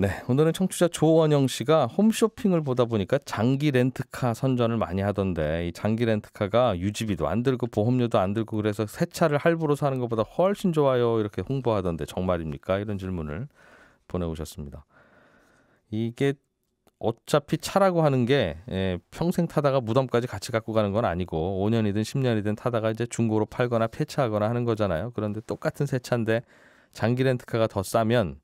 네, 오늘은 청취자 조원영 씨가 홈쇼핑을 보다 보니까 장기 렌트카 선전을 많이 하던데 이 장기 렌트카가 유지비도 안 들고 보험료도 안 들고 그래서 새 차를 할부로 사는 것보다 훨씬 좋아요 이렇게 홍보하던데 정말입니까? 이런 질문을 보내오셨습니다. 이게 어차피 차라고 하는 게 예, 평생 타다가 무덤까지 같이 갖고 가는 건 아니고 5년이든 10년이든 타다가 이제 중고로 팔거나 폐차하거나 하는 거잖아요. 그런데 똑같은 새 차인데 장기 렌트카가 더 싸면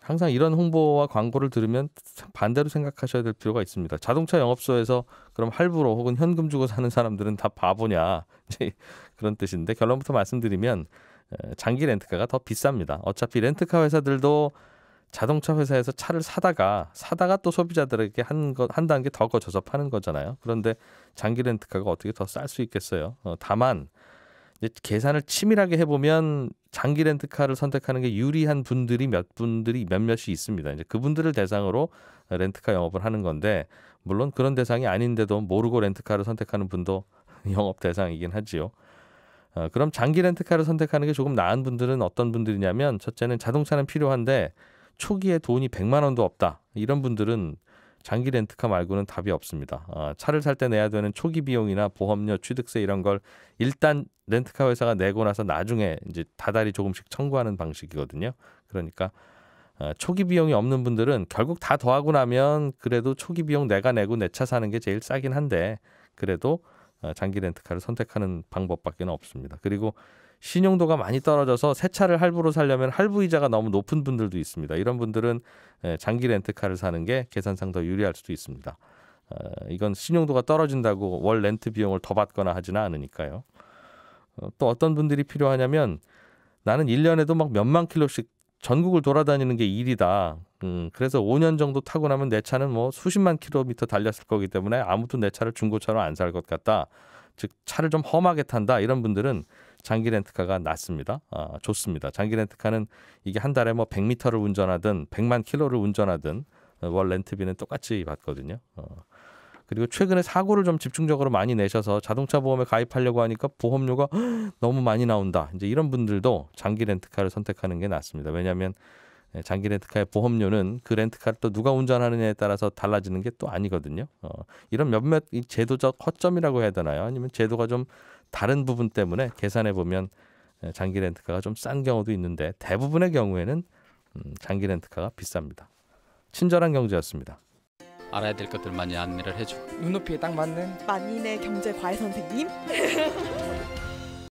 항상 이런 홍보와 광고를 들으면 반대로 생각하셔야 될 필요가 있습니다. 자동차 영업소에서 그럼 할부로 혹은 현금 주고 사는 사람들은 다 바보냐 그런 뜻인데 결론부터 말씀드리면 장기 렌트카가 더 비쌉니다. 어차피 렌트카 회사들도 자동차 회사에서 차를 사다가 사다가 또 소비자들에게 한, 거, 한 단계 더 거쳐서 파는 거잖아요. 그런데 장기 렌트카가 어떻게 더 쌀 수 있겠어요? 어, 다만 계산을 치밀하게 해보면 장기 렌트카를 선택하는 게 유리한 분들이 몇 분들이 몇몇이 있습니다. 이제 그분들을 대상으로 렌트카 영업을 하는 건데 물론 그런 대상이 아닌데도 모르고 렌트카를 선택하는 분도 영업 대상이긴 하지요. 어, 그럼 장기 렌트카를 선택하는 게 조금 나은 분들은 어떤 분들이냐면 첫째는 자동차는 필요한데 초기에 돈이 100만 원도 없다. 이런 분들은 장기 렌트카 말고는 답이 없습니다. 아, 차를 살 때 내야 되는 초기 비용이나 보험료, 취득세 이런 걸 일단 렌트카 회사가 내고 나서 나중에 이제 다달이 조금씩 청구하는 방식이거든요. 그러니까 아, 초기 비용이 없는 분들은 결국 다 더하고 나면 그래도 초기 비용 내가 내고 내 차 사는 게 제일 싸긴 한데 그래도 아, 장기 렌트카를 선택하는 방법밖에 없습니다. 그리고 신용도가 많이 떨어져서 새 차를 할부로 살려면 할부 이자가 너무 높은 분들도 있습니다. 이런 분들은 예, 장기 렌트카를 사는 게 계산상 더 유리할 수도 있습니다. 아, 이건 신용도가 떨어진다고 월 렌트 비용을 더 받거나 하지는 않으니까요. 어, 또 어떤 분들이 필요하냐면 나는 1년에도 막 몇만 킬로씩 전국을 돌아다니는 게 일이다. 음, 그래서 5년 정도 타고 나면 내 차는 뭐 수십만 킬로미터 달렸을 거기 때문에 아무도 내 차를 중고차로 안 살 것 같다. 즉 차를 좀 험하게 탄다 이런 분들은 장기 렌트카가 낫습니다. 아, 좋습니다. 장기 렌트카는 이게 한 달에 뭐1 0 0미터를 운전하든 100만 킬로를 운전하든 월 렌트비는 똑같이 받거든요. 어. 그리고 최근에 사고를 좀 집중적으로 많이 내셔서 자동차 보험에 가입하려고 하니까 보험료가 너무 많이 나온다. 이제 이런 분들도 장기 렌트카를 선택하는 게 낫습니다. 왜냐하면 예, 장기 렌트카의 보험료는 그 렌트카를 또 누가 운전하느냐에 따라서 달라지는 게 또 아니거든요. 어, 이런 몇몇 이 제도적 허점이라고 해야 되나요? 아니면 제도가 좀 다른 부분 때문에 계산해 보면 예, 장기 렌트카가 좀 싼 경우도 있는데 대부분의 경우에는 음, 장기 렌트카가 비쌉니다. 친절한 경제였습니다. 알아야 될 것들 많이 안내를 해주고 눈높이에 딱 맞는 만인의 경제 과외 선생님